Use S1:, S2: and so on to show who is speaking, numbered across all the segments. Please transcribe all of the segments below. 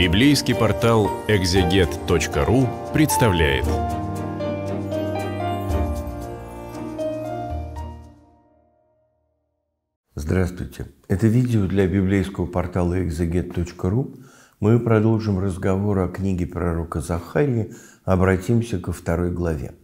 S1: Библейский портал экзегет.ру представляет. Здравствуйте. Это видео для библейского портала экзегет.ру. Мы продолжим разговор о книге пророка Захарии, обратимся ко второй главе.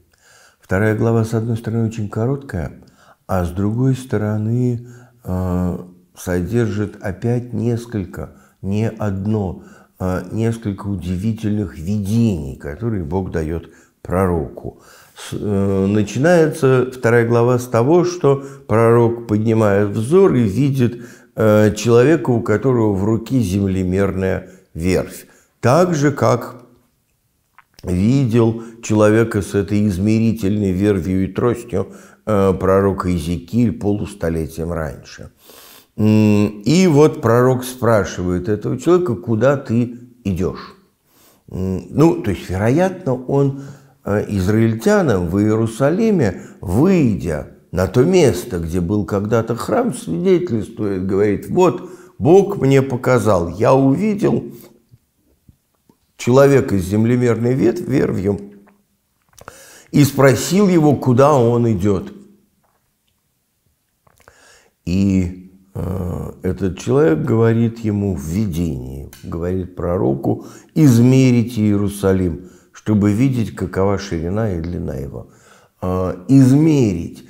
S1: Вторая глава, с одной стороны, очень короткая, а с другой стороны э, содержит опять несколько, не одно а, несколько удивительных видений, которые Бог дает пророку. Э, начинается вторая глава с того, что пророк поднимает взор и видит э, человека, у которого в руке землемерная верфь. Так же, как видел человека с этой измерительной вервью и тростью э, пророк Иезекииль полустолетием раньше – и вот пророк спрашивает этого человека, куда ты идешь? Ну, то есть, вероятно, он э, израильтянам в Иерусалиме, выйдя на то место, где был когда-то храм, свидетельствует, говорит, вот Бог мне показал, я увидел человека из землемерной вервью и спросил его, куда он идет. И Э, этот человек говорит ему в видении, говорит пророку, измерите Иерусалим, чтобы видеть, какова ширина и длина его. Э, Измерить,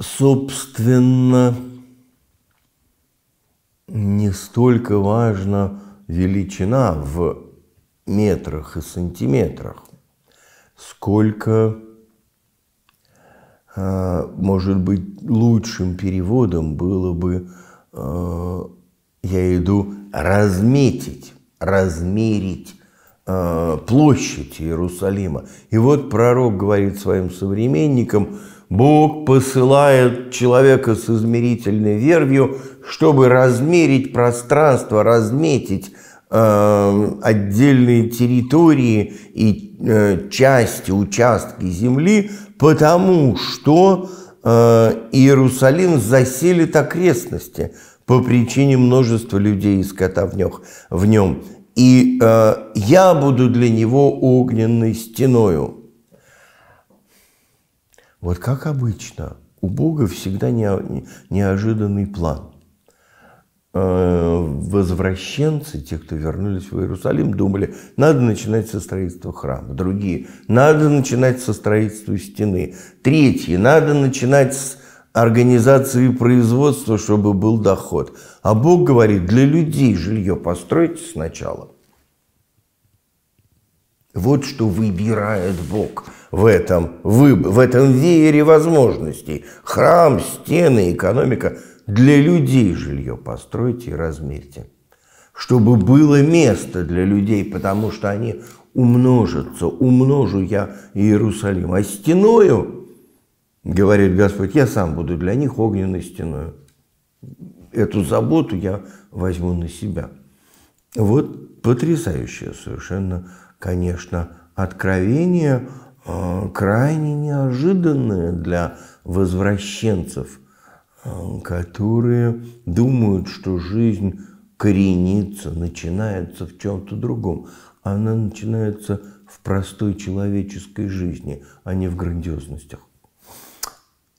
S1: собственно, не столько важна величина в метрах и сантиметрах, сколько а, может быть, лучшим переводом было бы а, «я иду разметить, размерить а, площадь Иерусалима». И вот пророк говорит своим современникам, Бог посылает человека с измерительной вервью, чтобы размерить пространство, разметить Эм, отдельные территории и э, части, участки земли, потому что э, Иерусалим заселит окрестности по причине множества людей и скота в нем. И э, я буду для него огненной стеною. Вот как обычно, у Бога всегда неожиданный план. Э, возвращенцы, те, кто вернулись в Иерусалим, думали, надо начинать со строительства храма. Другие, надо начинать со строительства стены. Третьи, надо начинать с организации производства, чтобы был доход. А Бог говорит, для людей жилье постройте сначала. Вот что выбирает Бог в этом, в этом веере возможностей. Храм, стены, экономика – для людей жилье постройте и размерьте, чтобы было место для людей, потому что они умножатся, умножу я Иерусалим, а стеною, говорит Господь, я сам буду для них огненной стеною. Эту заботу я возьму на себя. Вот потрясающее совершенно, конечно, откровение, а, крайне неожиданное для возвращенцев – Э, которые думают, что жизнь коренится, начинается в чем-то другом. Она начинается в простой человеческой жизни, а не в грандиозностях.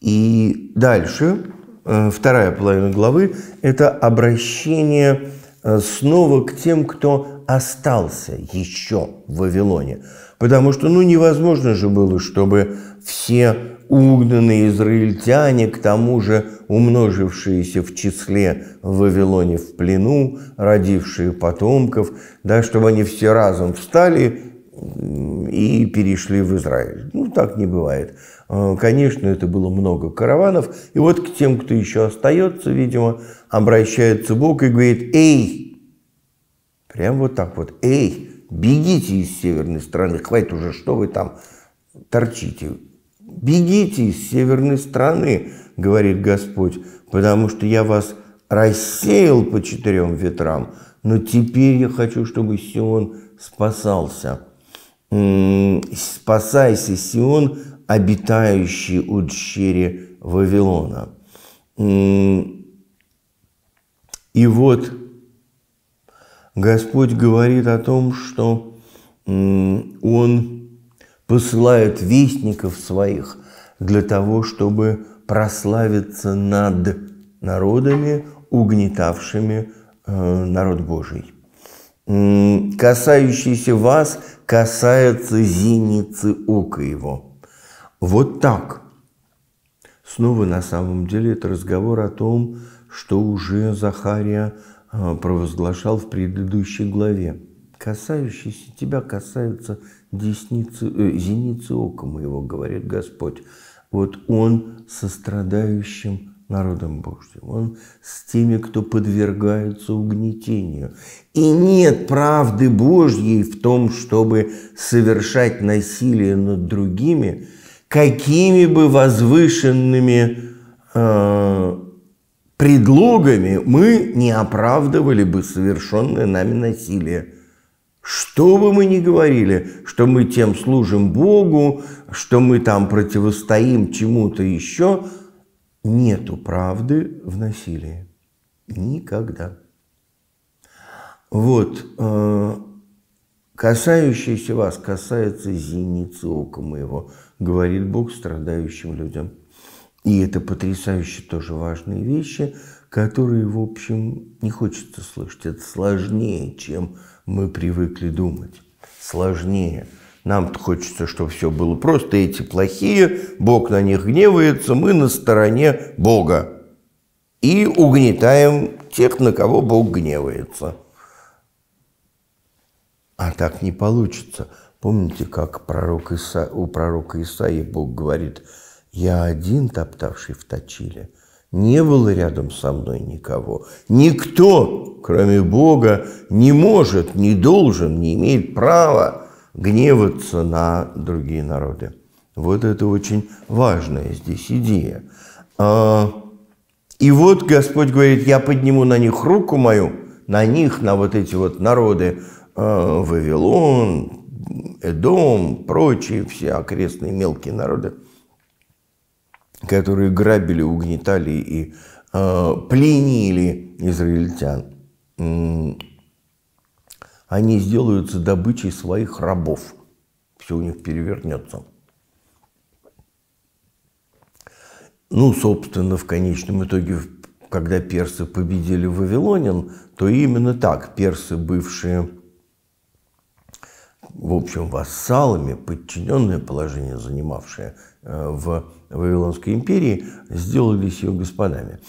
S1: И дальше, э, вторая половина главы, это обращение э, снова к тем, кто остался еще в Вавилоне. Потому что ну, невозможно же было, чтобы все угнанные израильтяне, к тому же умножившиеся в числе в Вавилоне в плену, родившие потомков, да, чтобы они все разом встали и перешли в Израиль. Ну, так не бывает. А, конечно, это было много караванов. И вот к тем, кто еще остается, видимо, обращается Бог и говорит, «Эй!» Прям вот так вот, «Эй, бегите из северной страны, хватит уже, что вы там торчите, «Бегите из северной страны, — говорит Господь, — потому что я вас рассеял по четырем ветрам, но теперь я хочу, чтобы Сион спасался. Спасайся, Сион, обитающий у дщери Вавилона. И вот Господь говорит о том, что Он посылают вестников своих для того, чтобы прославиться над народами, угнетавшими э, народ Божий. Касающийся вас касается зеницы ока его. Вот так. Снова на самом деле это разговор о том, что уже Захария э, провозглашал в предыдущей главе касающиеся тебя, касаются десницы, э, зеницы ока моего, говорит Господь. Вот Он сострадающим народом Божьим, Он с теми, кто подвергается угнетению. И нет правды Божьей в том, чтобы совершать насилие над другими, какими бы возвышенными э, предлогами мы не оправдывали бы совершенное нами насилие. Что бы мы ни говорили, что мы тем служим Богу, что мы там противостоим чему-то еще, нету правды в насилии. Никогда. Вот, э, касающийся вас, касается зеницы ока моего, говорит Бог страдающим людям. И это потрясающе тоже важные вещи, которые, в общем, не хочется слышать. Это сложнее, чем мы привыкли думать. Сложнее. Нам хочется, чтобы все было просто. Эти плохие, Бог на них гневается, мы на стороне Бога. И угнетаем тех, на кого Бог гневается. А так не получится. Помните, как пророк Иса... у пророка Исаии Бог говорит, «Я один, топтавший в точиле, не было рядом со мной никого. Никто, кроме Бога, не может, не должен, не имеет права гневаться на другие народы. Вот это очень важная здесь идея. А, и вот Господь говорит, я подниму на них руку мою, на них, на вот эти вот народы, а, Вавилон, Эдом, прочие все окрестные мелкие народы – которые грабили, угнетали и э, пленили израильтян, они сделаются добычей своих рабов. Все у них перевернется. Ну, собственно, в конечном итоге, когда персы победили вавилонян, то именно так персы, бывшие в общем, вассалами, подчиненное положение, занимавшее э, в Вавилонской империи, сделались ее господами.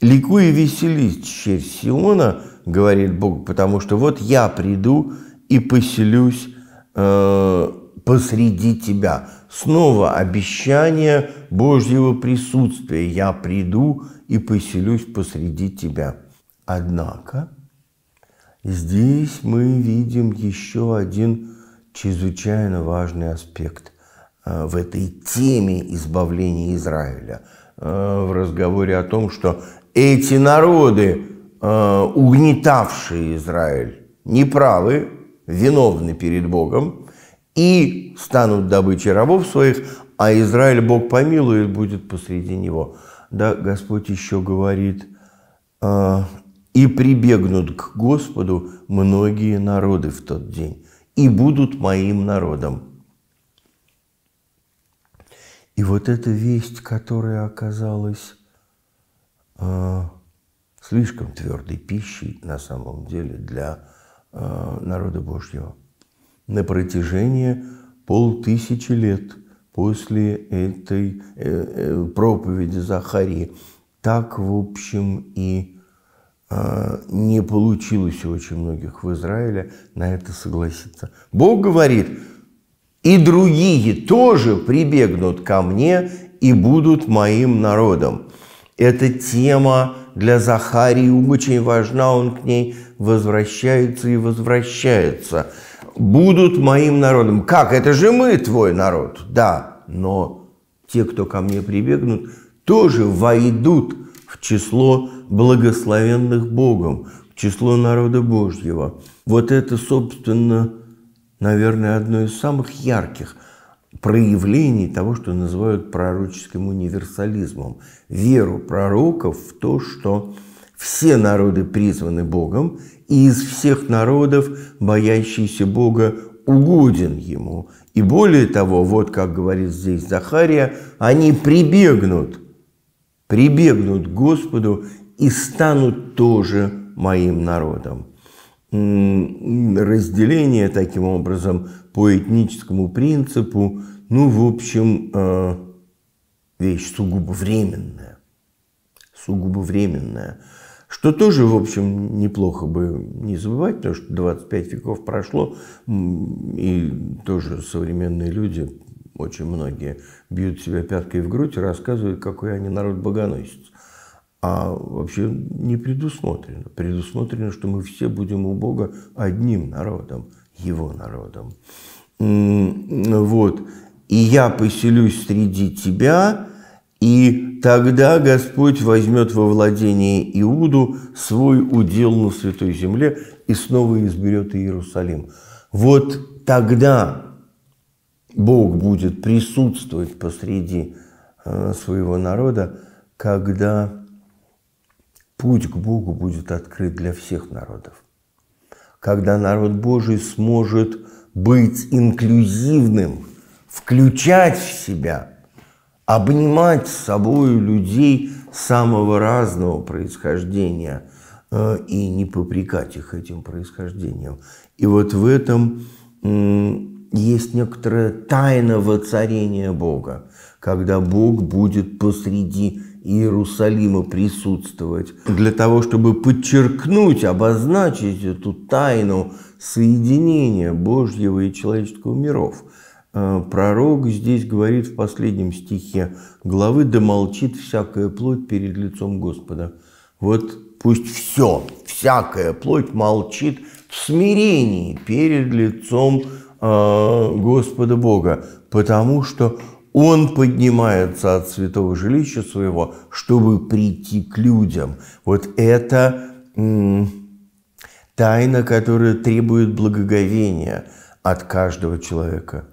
S1: «Ликуй и веселись, черь Сиона, — говорит Бог, — потому что вот я приду и поселюсь э, посреди тебя». Снова обещание Божьего присутствия «я приду и поселюсь посреди тебя». Однако – Здесь мы видим еще один чрезвычайно важный аспект э, в этой теме избавления Израиля, э, в разговоре о том, что эти народы, э, угнетавшие Израиль, неправы, виновны перед Богом и станут добычей рабов своих, а Израиль Бог помилует, будет посреди него. Да, Господь еще говорит, и прибегнут к Господу многие народы в тот день, и будут моим народом. И вот эта весть, которая оказалась э, слишком твердой пищей на самом деле для э, народа Божьего на протяжении полтысячи лет после этой э, э, проповеди Захарии, так, в общем, и а, не получилось у очень многих в Израиле на это согласиться. Бог говорит, и другие тоже прибегнут ко мне и будут моим народом. Эта тема для Захарии очень важна, он к ней возвращается и возвращается. Будут моим народом. Как? Это же мы твой народ. Да, но те, кто ко мне прибегнут, тоже войдут в число благословенных Богом, в число народа Божьего. Вот это, собственно, наверное, одно из самых ярких проявлений того, что называют пророческим универсализмом. Веру пророков в то, что все народы призваны Богом, и из всех народов, боящийся Бога, угоден ему. И более того, вот как говорит здесь Захария, они прибегнут, прибегнут к Господу и станут тоже моим народом. Разделение таким образом по этническому принципу, ну, в общем, э, вещь сугубо временная. Сугубо временная. Что тоже, в общем, неплохо бы не забывать, потому что 25 веков прошло, и тоже современные люди, очень многие, бьют себя пяткой в грудь и рассказывают, какой они народ богоносец а вообще не предусмотрено. Предусмотрено, что мы все будем у Бога одним народом, Его народом. Вот. «И я поселюсь среди тебя, и тогда Господь возьмет во владение Иуду свой удел на святой земле и снова изберет Иерусалим». Вот тогда Бог будет присутствовать посреди э, своего народа, когда Путь к Богу будет открыт для всех народов. Когда народ Божий сможет быть инклюзивным, включать в себя, обнимать с собой людей самого разного происхождения э, и не попрекать их этим происхождением. И вот в этом есть некоторое тайна воцарения Бога, когда Бог будет посреди Иерусалима присутствовать, для того, чтобы подчеркнуть, обозначить эту тайну соединения Божьего и человеческого миров. Э, пророк здесь говорит в последнем стихе главы «Да молчит всякая плоть перед лицом Господа». Вот пусть все, всякая плоть молчит в смирении перед лицом э, Господа Бога, потому что он поднимается от святого жилища своего, чтобы прийти к людям. Вот это тайна, которая требует благоговения от каждого человека.